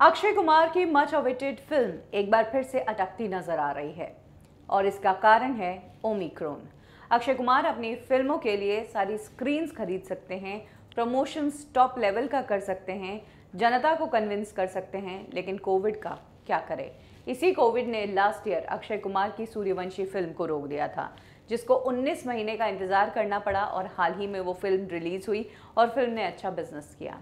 अक्षय कुमार की much awaited film एक बार फिर से अटकती नजर आ रही है और इसका कारण है ओमिक्रोन अक्षय कुमार अपनी फिल्मों के लिए सारी स्क्रीन्स खरीद सकते हैं प्रमोशंस टॉप लेवल का कर सकते हैं जनता को कन्विंस कर सकते हैं लेकिन कोविड का क्या करें इसी कोविड ने लास्ट ईयर अक्षय कुमार की सूर्यवंशी फिल्म को रोक दिया था जिसको 19 महीने का इंतज़ार करना पड़ा और हाल ही में वो फिल्म रिलीज़ हुई और फिल्म ने अच्छा बिजनेस किया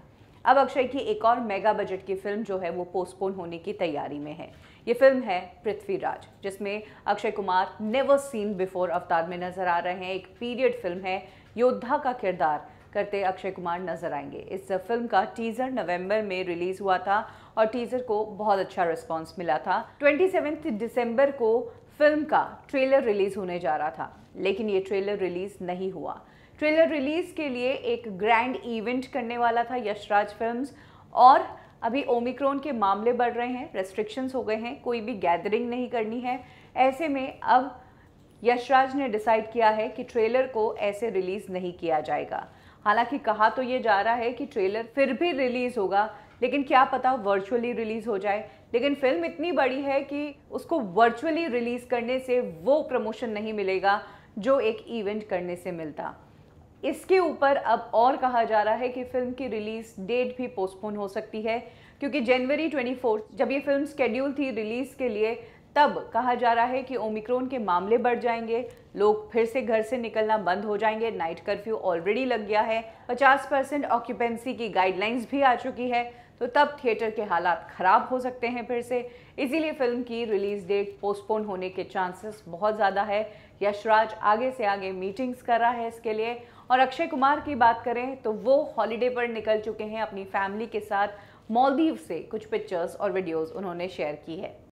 अब अक्षय की एक और मेगा बजट की फिल्म जो है वो पोस्टपोन होने की तैयारी में है ये फिल्म है पृथ्वीराज जिसमें Akshay Kumar never seen before अवतार में नजर आ रहे हैं एक पीरियड फिल्म है योद्धा का किरदार करते अक्षय कुमार नजर आएंगे इस फिल्म का टीजर नवंबर में रिलीज हुआ था और टीजर को बहुत अच्छा रिस्पॉन्स मिला था ट्वेंटी दिसंबर को फिल्म का ट्रेलर रिलीज होने जा रहा था लेकिन ये ट्रेलर रिलीज नहीं हुआ ट्रेलर रिलीज़ के लिए एक ग्रैंड इवेंट करने वाला था यशराज फिल्म्स और अभी ओमिक्रोन के मामले बढ़ रहे हैं रेस्ट्रिक्शंस हो गए हैं कोई भी गैदरिंग नहीं करनी है ऐसे में अब यशराज ने डिसाइड किया है कि ट्रेलर को ऐसे रिलीज़ नहीं किया जाएगा हालांकि कहा तो ये जा रहा है कि ट्रेलर फिर भी रिलीज़ होगा लेकिन क्या पता वर्चुअली रिलीज़ हो जाए लेकिन फिल्म इतनी बड़ी है कि उसको वर्चुअली रिलीज़ करने से वो प्रमोशन नहीं मिलेगा जो एक इवेंट करने से मिलता इसके ऊपर अब और कहा जा रहा है कि फिल्म की रिलीज़ डेट भी पोस्टपोन हो सकती है क्योंकि जनवरी 24 जब ये फिल्म स्केड्यूल थी रिलीज़ के लिए तब कहा जा रहा है कि ओमिक्रोन के मामले बढ़ जाएंगे लोग फिर से घर से निकलना बंद हो जाएंगे नाइट कर्फ्यू ऑलरेडी लग गया है 50 परसेंट ऑक्यूपेंसी की गाइडलाइंस भी आ चुकी है तो तब थिएटर के हालात ख़राब हो सकते हैं फिर से इसीलिए फिल्म की रिलीज़ डेट पोस्टपोन होने के चांसेस बहुत ज़्यादा है यशराज आगे से आगे मीटिंग्स कर रहा है इसके लिए और अक्षय कुमार की बात करें तो वो हॉलीडे पर निकल चुके हैं अपनी फैमिली के साथ मालदीव से कुछ पिक्चर्स और वीडियोज़ उन्होंने शेयर की है